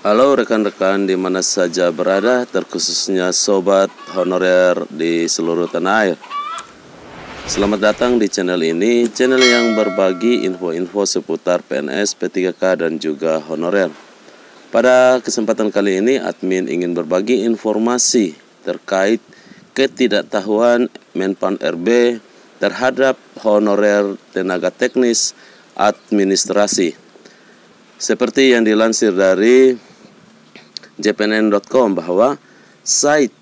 Halo rekan-rekan di mana saja berada, terkhususnya sobat honorer di seluruh tanah air. Selamat datang di channel ini, channel yang berbagi info-info seputar PNS, P3K, dan juga honorer. Pada kesempatan kali ini, admin ingin berbagi informasi terkait ketidaktahuan Menpan RB terhadap honorer tenaga teknis administrasi. Seperti yang dilansir dari jpnn.com bahwa Said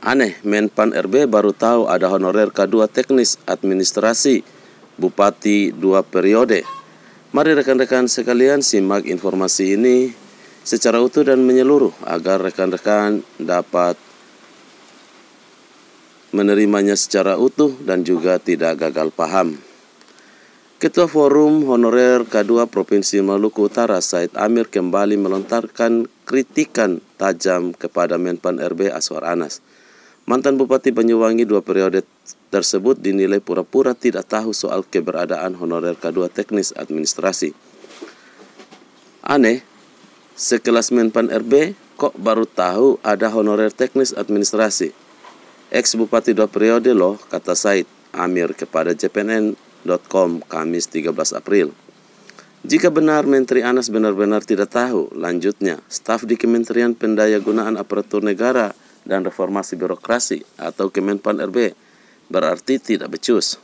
aneh Menpan RB baru tahu ada honorer K2 teknis administrasi bupati dua periode. Mari rekan-rekan sekalian simak informasi ini secara utuh dan menyeluruh agar rekan-rekan dapat menerimanya secara utuh dan juga tidak gagal paham. Ketua Forum Honorer K2 Provinsi Maluku Utara Said Amir kembali melontarkan kritikan tajam kepada Menpan RB Aswar Anas. Mantan Bupati Banyuwangi dua periode tersebut dinilai pura-pura tidak tahu soal keberadaan honorer K2 teknis administrasi. Aneh, sekelas Menpan RB kok baru tahu ada honorer teknis administrasi. Ex-Bupati dua periode loh, kata Said Amir kepada JPNN detik.com Kamis 13 April. Jika benar Menteri Anas benar-benar tidak tahu, lanjutnya, staf di Kementerian Pendayagunaan Aparatur Negara dan Reformasi Birokrasi atau Kemenpan RB berarti tidak becus.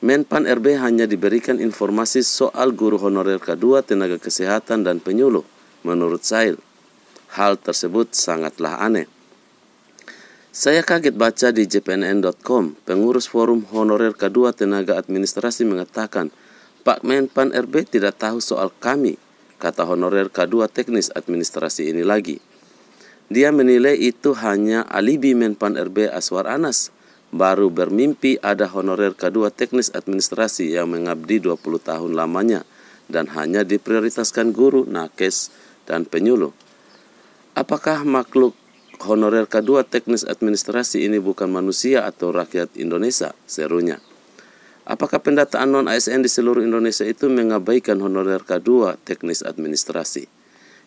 Menpan RB hanya diberikan informasi soal guru honorer K2 tenaga kesehatan dan penyuluh, menurut Sail. Hal tersebut sangatlah aneh. Saya kaget baca di jpnn.com, pengurus forum honorer kedua tenaga administrasi mengatakan, Pak Menpan RB tidak tahu soal kami, kata honorer kedua teknis administrasi ini lagi. Dia menilai itu hanya alibi Menpan RB Aswar Anas, baru bermimpi ada honorer kedua teknis administrasi yang mengabdi 20 tahun lamanya dan hanya diprioritaskan guru, nakes, dan penyuluh. Apakah makhluk honorer k K2 teknis administrasi ini bukan manusia atau rakyat Indonesia, serunya. Apakah pendataan non-ASN di seluruh Indonesia itu mengabaikan honorer k K2 teknis administrasi?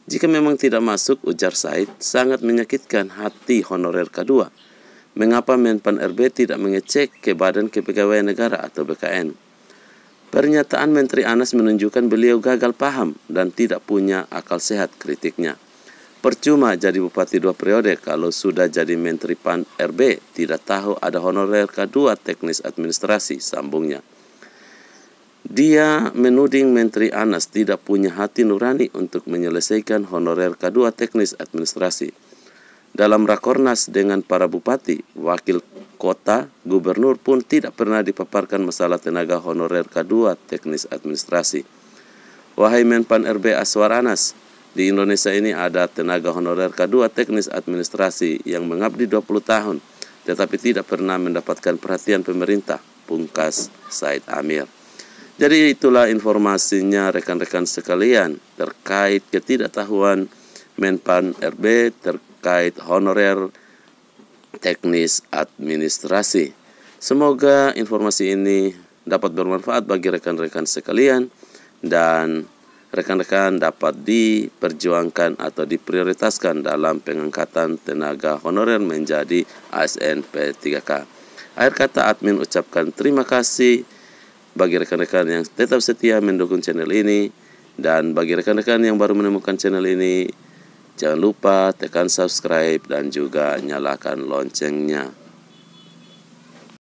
Jika memang tidak masuk, ujar Said, sangat menyakitkan hati honorer k K2. Mengapa Menpan RB tidak mengecek ke Badan Kepegawaian Negara atau BKN? Pernyataan Menteri Anas menunjukkan beliau gagal paham dan tidak punya akal sehat kritiknya. Percuma jadi bupati dua periode kalau sudah jadi menteri PAN RB, tidak tahu ada honorer K2 teknis administrasi, sambungnya. Dia menuding Menteri Anas tidak punya hati nurani untuk menyelesaikan honorer K2 teknis administrasi. Dalam rakornas dengan para bupati, wakil kota, gubernur pun tidak pernah dipaparkan masalah tenaga honorer K2 teknis administrasi. Wahai Menpan RB Aswar Anas, di Indonesia ini ada tenaga honorer K2 teknis administrasi yang mengabdi 20 tahun tetapi tidak pernah mendapatkan perhatian pemerintah, pungkas Said Amir. Jadi itulah informasinya rekan-rekan sekalian terkait ketidaktahuan Menpan RB terkait honorer teknis administrasi. Semoga informasi ini dapat bermanfaat bagi rekan-rekan sekalian dan rekan-rekan dapat diperjuangkan atau diprioritaskan dalam pengangkatan tenaga honorer menjadi ASN P3K. Akhir kata admin ucapkan terima kasih bagi rekan-rekan yang tetap setia mendukung channel ini dan bagi rekan-rekan yang baru menemukan channel ini jangan lupa tekan subscribe dan juga nyalakan loncengnya.